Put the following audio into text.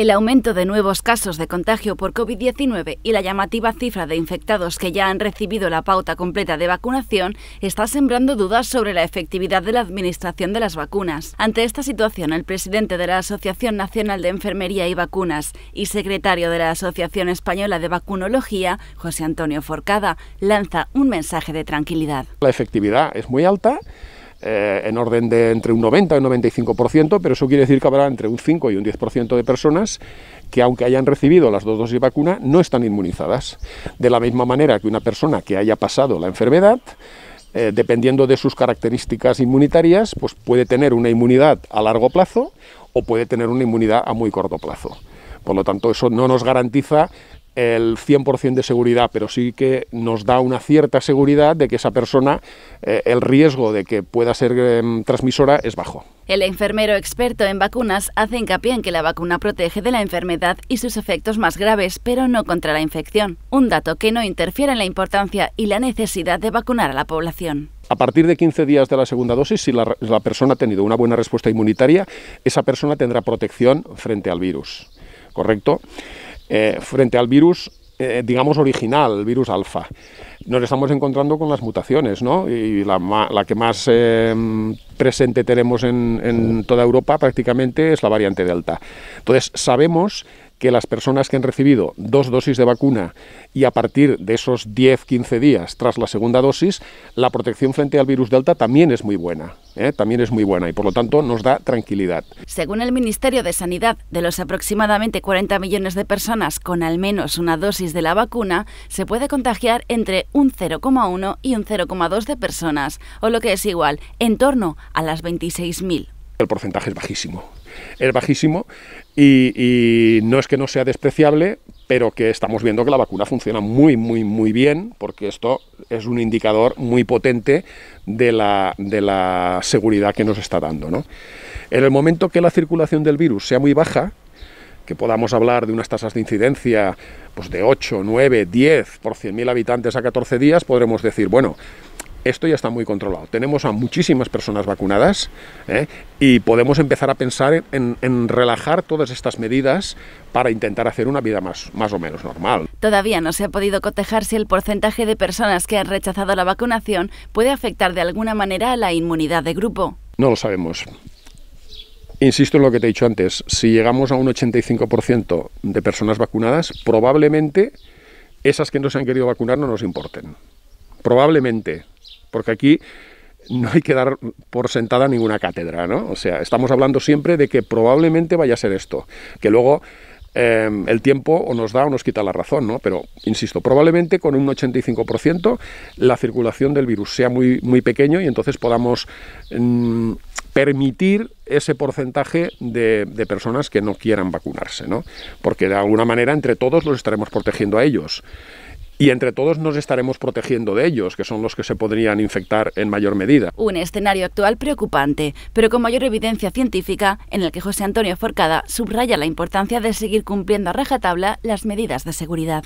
El aumento de nuevos casos de contagio por COVID-19 y la llamativa cifra de infectados que ya han recibido la pauta completa de vacunación está sembrando dudas sobre la efectividad de la administración de las vacunas. Ante esta situación, el presidente de la Asociación Nacional de Enfermería y Vacunas y secretario de la Asociación Española de Vacunología, José Antonio Forcada, lanza un mensaje de tranquilidad. La efectividad es muy alta eh, en orden de entre un 90 y un 95%, pero eso quiere decir que habrá entre un 5 y un 10% de personas que aunque hayan recibido las dos dosis de vacuna no están inmunizadas. De la misma manera que una persona que haya pasado la enfermedad, eh, dependiendo de sus características inmunitarias, pues puede tener una inmunidad a largo plazo o puede tener una inmunidad a muy corto plazo. Por lo tanto, eso no nos garantiza el 100% de seguridad, pero sí que nos da una cierta seguridad de que esa persona, eh, el riesgo de que pueda ser em, transmisora es bajo. El enfermero experto en vacunas hace hincapié en que la vacuna protege de la enfermedad y sus efectos más graves, pero no contra la infección, un dato que no interfiere en la importancia y la necesidad de vacunar a la población. A partir de 15 días de la segunda dosis, si la persona ha tenido una buena respuesta inmunitaria, esa persona tendrá protección frente al virus. ¿Correcto? Eh, frente al virus eh, digamos, original, el virus alfa. Nos estamos encontrando con las mutaciones, ¿no? Y la, que más eh, presente tenemos en, en, toda Europa prácticamente es la variante Delta. Entonces, sabemos que las personas que han recibido dos dosis de vacuna y a partir de esos 10-15 días tras la segunda dosis, la protección frente al virus delta también es muy buena. ¿eh? También es muy buena y por lo tanto nos da tranquilidad. Según el Ministerio de Sanidad, de los aproximadamente 40 millones de personas con al menos una dosis de la vacuna, se puede contagiar entre un 0,1 y un 0,2 de personas, o lo que es igual, en torno a las 26.000. El porcentaje es bajísimo, es bajísimo y, no es que no sea despreciable, pero que estamos viendo que la vacuna funciona muy, muy, muy bien, porque esto es un indicador muy potente de la, de la seguridad que nos está dando. En el momento que la circulación del virus sea muy baja, que podamos hablar de unas tasas de incidencia pues de 8, 9, 10 por 100.000 habitantes a 14 días, podremos decir, bueno, esto ya está muy controlado. Tenemos a muchísimas personas vacunadas ¿eh? y podemos empezar a pensar en, relajar todas estas medidas para intentar hacer una vida más, más o menos normal. Todavía no se ha podido cotejar si el porcentaje de personas que han rechazado la vacunación puede afectar de alguna manera a la inmunidad de grupo. No lo sabemos. Insisto en lo que te he dicho antes, si llegamos a un 85% de personas vacunadas, probablemente esas que no se han querido vacunar no nos importen. Probablemente, porque aquí no hay que dar por sentada ninguna cátedra, ¿no? O sea, estamos hablando siempre de que probablemente vaya a ser esto, que luego eh, el tiempo o nos da o nos quita la razón, ¿no? Pero, insisto, probablemente con un 85% la circulación del virus sea muy, muy pequeño y entonces podamos mm, permitir ese porcentaje de, de, personas que no quieran vacunarse, ¿no? Porque de alguna manera entre todos los estaremos protegiendo a ellos y entre todos nos estaremos protegiendo de ellos, que son los que se podrían infectar en mayor medida. Un escenario actual preocupante, pero con mayor evidencia científica, en el que José Antonio Forcada subraya la importancia de seguir cumpliendo a rajatabla las medidas de seguridad.